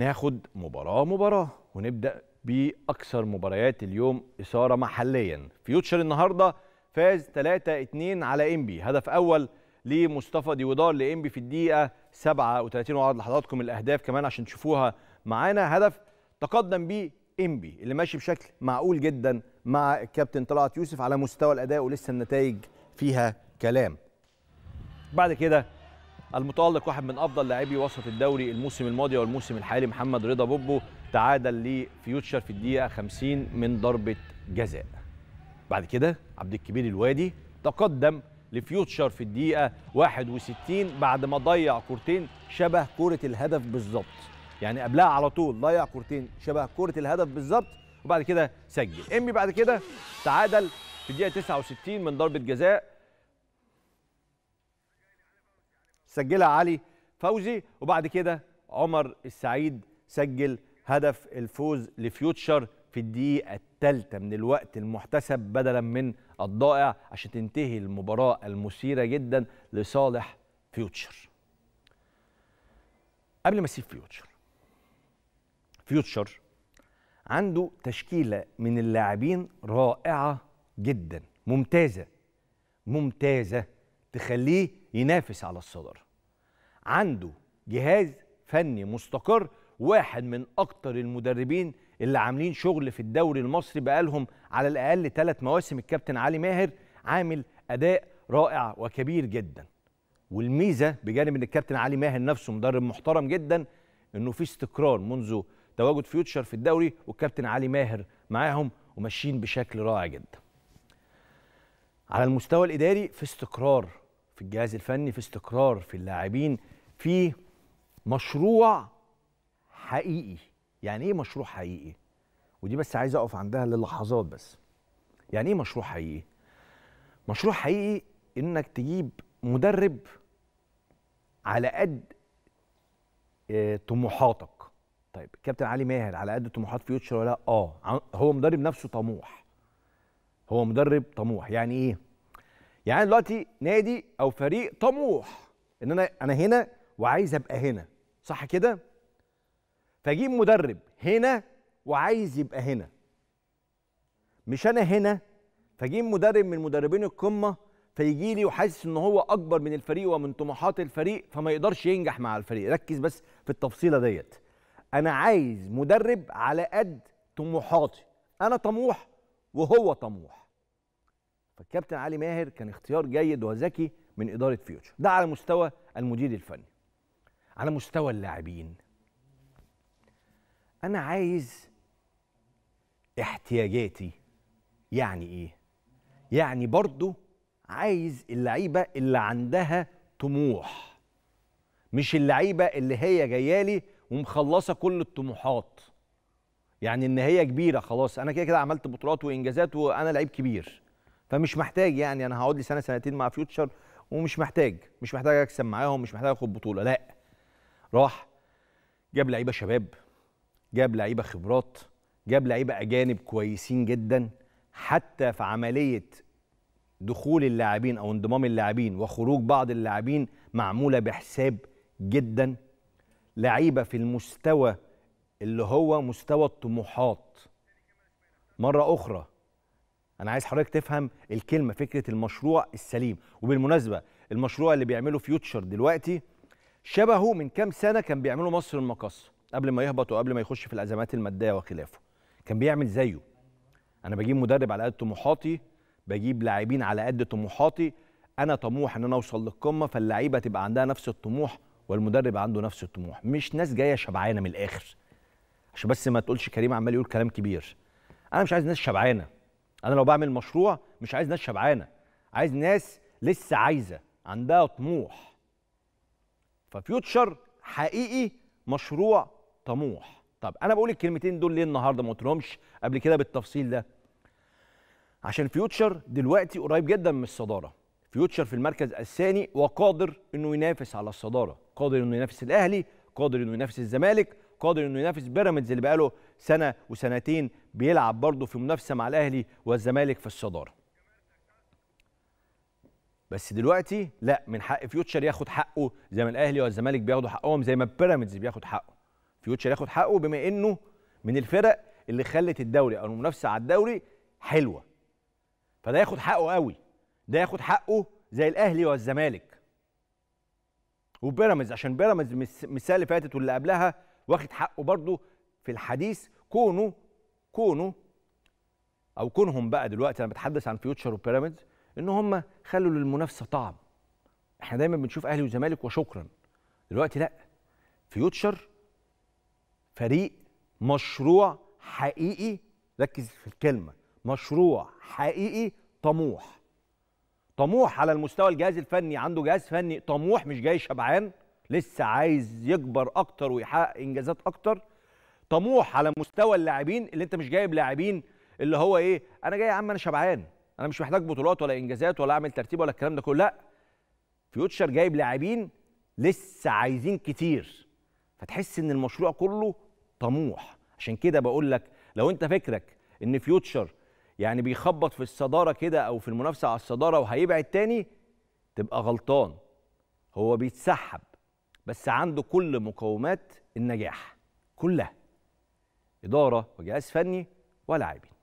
ناخد مباراه مباراه ونبدا باكثر مباريات اليوم اثاره محليا فيوتشر النهارده فاز 3-2 على انبي هدف اول لمصطفى ديودار لانبي في الدقيقه 37 وعرض لحضراتكم الاهداف كمان عشان تشوفوها معانا هدف تقدم بيه انبي اللي ماشي بشكل معقول جدا مع الكابتن طلعت يوسف على مستوى الاداء ولسه النتائج فيها كلام بعد كده المتألق واحد من أفضل لاعبي وسط الدوري الموسم الماضي والموسم الحالي محمد رضا بوبو تعادل لفيوتشر في الدقيقة 50 من ضربة جزاء بعد كده عبد الكبير الوادي تقدم لفيوتشر في الدقيقة 61 بعد ما ضيع كورتين شبه كوره الهدف بالظبط يعني قبلها على طول ضيع كورتين شبه كوره الهدف بالظبط وبعد كده سجل امي بعد كده تعادل في الدقيقة 69 من ضربة جزاء سجلها علي فوزي وبعد كده عمر السعيد سجل هدف الفوز لفيوتشر في الدقيقة الثالثة من الوقت المحتسب بدلا من الضائع عشان تنتهي المباراة المثيرة جدا لصالح فيوتشر قبل ما اسيب فيوتشر فيوتشر عنده تشكيلة من اللاعبين رائعة جدا ممتازة ممتازة تخليه ينافس على الصدر عنده جهاز فني مستقر واحد من أكتر المدربين اللي عاملين شغل في الدوري المصري بقالهم على الأقل ثلاث مواسم الكابتن علي ماهر عامل أداء رائع وكبير جدا والميزة بجانب أن الكابتن علي ماهر نفسه مدرب محترم جدا أنه في استقرار منذ تواجد فيوتشر في الدوري والكابتن علي ماهر معاهم وماشيين بشكل رائع جدا على المستوى الإداري في استقرار في الجهاز الفني في استقرار في اللاعبين في مشروع حقيقي يعني ايه مشروع حقيقي ودي بس عايز اقف عندها للحظات بس يعني ايه مشروع حقيقي مشروع حقيقي انك تجيب مدرب على قد آه، طموحاتك طيب كابتن علي ماهر على قد طموحات فيوتشر ولا اه هو مدرب نفسه طموح هو مدرب طموح يعني ايه يعني دلوقتي نادي او فريق طموح ان انا انا هنا وعايز ابقى هنا صح كده فاجيب مدرب هنا وعايز يبقى هنا مش انا هنا فاجيب مدرب من مدربين القمه فيجي لي وحاسس ان هو اكبر من الفريق ومن طموحات الفريق فما يقدرش ينجح مع الفريق ركز بس في التفصيله ديت انا عايز مدرب على قد طموحاتي انا طموح وهو طموح فالكابتن علي ماهر كان اختيار جيد وذكي من اداره فيوتشر ده على مستوى المدير الفني على مستوى اللاعبين انا عايز احتياجاتي يعني ايه يعني برضو عايز اللعيبه اللي عندها طموح مش اللعيبه اللي هي جايالي ومخلصه كل الطموحات يعني ان هي كبيره خلاص انا كده كده عملت بطولات وانجازات وانا لعيب كبير فمش محتاج يعني انا هقعد لي سنه سنتين مع فيوتشر ومش محتاج مش محتاج اكسب معاهم مش محتاج اخد بطوله لا راح جاب لعيبه شباب جاب لعيبه خبرات جاب لعيبه اجانب كويسين جدا حتى في عمليه دخول اللاعبين او انضمام اللاعبين وخروج بعض اللاعبين معموله بحساب جدا لعيبه في المستوى اللي هو مستوى الطموحات مره اخرى انا عايز حضرتك تفهم الكلمه فكره المشروع السليم وبالمناسبه المشروع اللي بيعمله فيوتشر دلوقتي شبهه من كام سنه كان بيعمله مصر المقص قبل ما يهبط وقبل ما يخش في الازمات الماديه وخلافه كان بيعمل زيه انا بجيب مدرب على قد طموحاتي بجيب لاعبين على قد طموحاتي انا طموح ان انا اوصل للقمه فاللعيبه تبقى عندها نفس الطموح والمدرب عنده نفس الطموح مش ناس جايه شبعانه من الاخر عشان بس ما تقولش كريم عمال يقول كلام كبير انا مش عايز ناس شبعانه انا لو بعمل مشروع مش عايز ناس شبعانه عايز ناس لسه عايزه عندها طموح ففيوتشر حقيقي مشروع طموح طب انا بقول الكلمتين دول ليه النهارده ما قلتهمش قبل كده بالتفصيل ده عشان فيوتشر دلوقتي قريب جدا من الصداره فيوتشر في المركز الثاني وقادر انه ينافس على الصداره قادر انه ينافس الاهلي قادر انه ينافس الزمالك قادر انه ينافس بيراميدز اللي بقاله سنه وسنتين بيلعب برضه في منافسه مع الاهلي والزمالك في الصداره بس دلوقتي لا من حق فيوتشر ياخد حقه زي ما الاهلي والزمالك بياخدوا حقهم زي ما بيراميدز بياخد حقه فيوتشر ياخد حقه بما انه من الفرق اللي خلت الدوري او المنافسه على الدوري حلوه فده ياخد حقه قوي ده ياخد حقه زي الاهلي والزمالك وبيراميدز عشان بيراميدز المثال السنه اللي فاتت واللي قبلها واخد حقه برضه في الحديث كونه كونه او كونهم بقى دلوقتي انا بتحدث عن فيوتشر وبيراميدز ان هم خلوا للمنافسه طعم احنا دايما بنشوف اهلي وزمالك وشكرا دلوقتي لا فيوتشر فريق مشروع حقيقي ركز في الكلمه مشروع حقيقي طموح طموح على المستوى الجهاز الفني عنده جهاز فني طموح مش جاي شبعان لسه عايز يكبر اكتر ويحقق انجازات اكتر طموح على مستوى اللاعبين اللي انت مش جايب لاعبين اللي هو ايه انا جاي يا عم انا شبعان انا مش محتاج بطولات ولا انجازات ولا اعمل ترتيب ولا الكلام ده كله لا فيوتشر جايب لاعبين لسه عايزين كتير فتحس ان المشروع كله طموح عشان كده بقول لك لو انت فكرك ان فيوتشر يعني بيخبط في الصداره كده او في المنافسه على الصداره وهيبعد تاني تبقى غلطان هو بيتسحب بس عنده كل مقومات النجاح كلها إدارة وجهاز فني ولاعبين